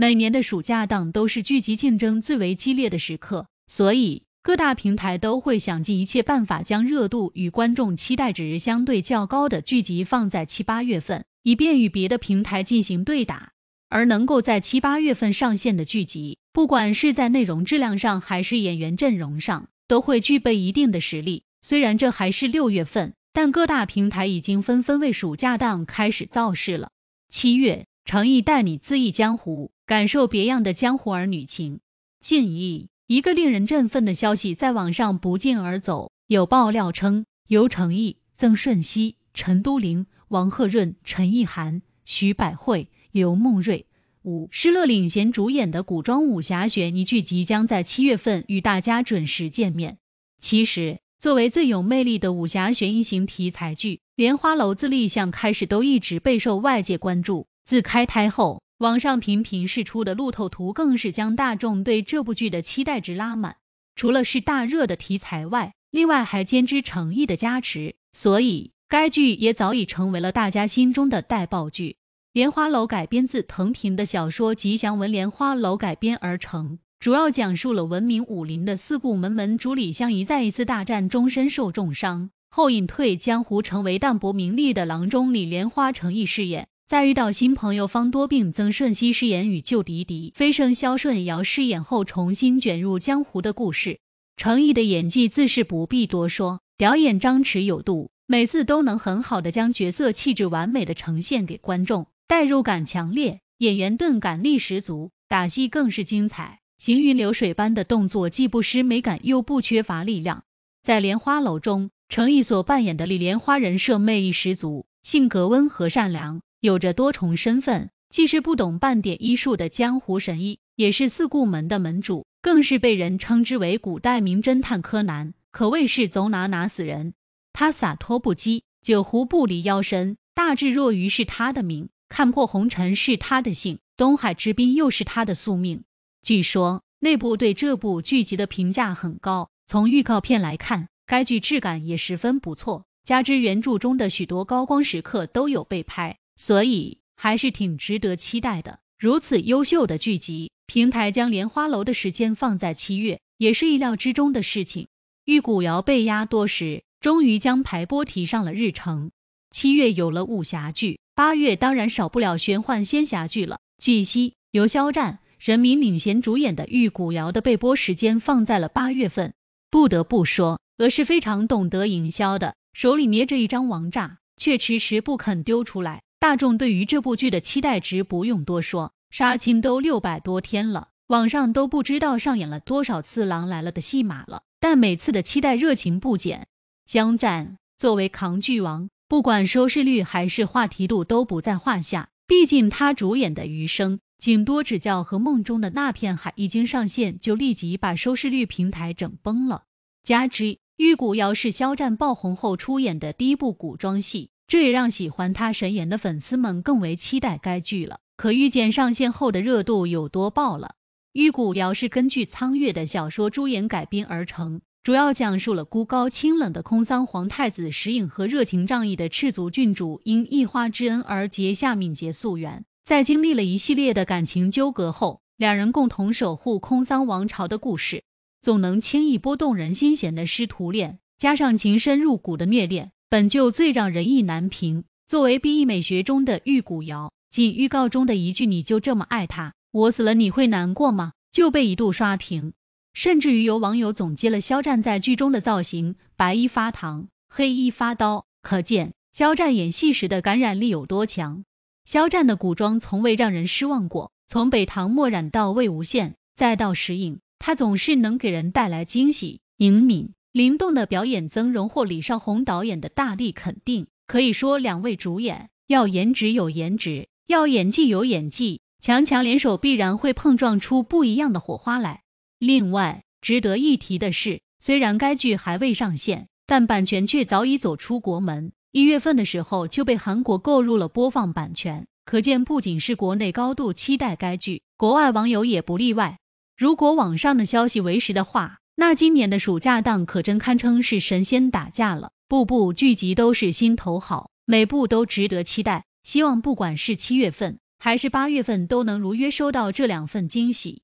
每年的暑假档都是剧集竞争最为激烈的时刻，所以各大平台都会想尽一切办法将热度与观众期待值相对较高的剧集放在七八月份，以便与别的平台进行对打。而能够在七八月份上线的剧集，不管是在内容质量上还是演员阵容上，都会具备一定的实力。虽然这还是六月份，但各大平台已经纷纷为暑假档开始造势了。七月，诚意带你恣意江湖。感受别样的江湖儿女情。近日，一个令人振奋的消息在网上不胫而走，有爆料称，由成毅、曾舜晞、陈都灵、王鹤润、陈意涵、徐百惠、刘梦瑞。五失乐领衔主演的古装武侠悬疑剧即将在七月份与大家准时见面。其实，作为最有魅力的武侠悬疑型题材剧，《莲花楼》自立项开始都一直备受外界关注，自开拍后。网上频频释出的路透图，更是将大众对这部剧的期待值拉满。除了是大热的题材外，另外还兼之诚意的加持，所以该剧也早已成为了大家心中的待爆剧。《莲花楼》改编自藤井的小说《吉祥文莲花楼》改编而成，主要讲述了闻名武林的四顾门门主李相夷在一次大战中身受重伤后隐退江湖，成为淡泊名利的郎中李莲花。诚意饰演。在遇到新朋友方多病、曾舜晞饰演与旧敌敌飞升萧顺尧饰演后，重新卷入江湖的故事。程毅的演技自是不必多说，表演张弛有度，每次都能很好的将角色气质完美的呈现给观众，代入感强烈，演员顿感力十足，打戏更是精彩，行云流水般的动作既不失美感又不缺乏力量。在《莲花楼》中，程毅所扮演的李莲花人设魅力十足，性格温和善良。有着多重身份，既是不懂半点医术的江湖神医，也是四顾门的门主，更是被人称之为古代名侦探柯南，可谓是走哪哪死人。他洒脱不羁，酒壶不离腰身，大智若愚是他的名，看破红尘是他的姓，东海之滨又是他的宿命。据说内部对这部剧集的评价很高，从预告片来看，该剧质感也十分不错，加之原著中的许多高光时刻都有被拍。所以还是挺值得期待的。如此优秀的剧集，平台将《莲花楼》的时间放在七月，也是意料之中的事情。《玉骨遥》被压多时，终于将排播提上了日程。七月有了武侠剧，八月当然少不了玄幻仙侠剧了。据悉，由肖战、任敏领衔主演的《玉骨遥》的被播时间放在了八月份。不得不说，俄是非常懂得营销的，手里捏着一张王炸，却迟迟不肯丢出来。大众对于这部剧的期待值不用多说，杀青都六百多天了，网上都不知道上演了多少次“狼来了”的戏码了，但每次的期待热情不减。肖战作为扛剧王，不管收视率还是话题度都不在话下，毕竟他主演的《余生》《请多指教》和《梦中的那片海》已经上线就立即把收视率平台整崩了。加之《玉骨遥》是肖战爆红后出演的第一部古装戏。这也让喜欢他神颜的粉丝们更为期待该剧了，可预见上线后的热度有多爆了。《玉骨遥》是根据沧月的小说《朱颜》改编而成，主要讲述了孤高清冷的空桑皇太子石影和热情仗义的赤足郡主因一花之恩而结下敏捷夙缘，在经历了一系列的感情纠葛后，两人共同守护空桑王朝的故事。总能轻易拨动人心弦的师徒恋，加上情深入骨的虐恋。本就最让人意难平。作为 B E 美学中的玉骨瑶，仅预告中的一句“你就这么爱他？我死了你会难过吗？”就被一度刷屏，甚至于有网友总结了肖战在剧中的造型：白衣发糖，黑衣发刀。可见肖战演戏时的感染力有多强。肖战的古装从未让人失望过，从北唐墨染到魏无羡，再到石影，他总是能给人带来惊喜，灵敏。灵动的表演曾荣获李少红导演的大力肯定，可以说两位主演要颜值有颜值，要演技有演技，强强联手必然会碰撞出不一样的火花来。另外值得一提的是，虽然该剧还未上线，但版权却早已走出国门，一月份的时候就被韩国购入了播放版权，可见不仅是国内高度期待该剧，国外网友也不例外。如果网上的消息为实的话。那今年的暑假档可真堪称是神仙打架了，部部剧集都是心头好，每部都值得期待。希望不管是七月份还是八月份，都能如约收到这两份惊喜。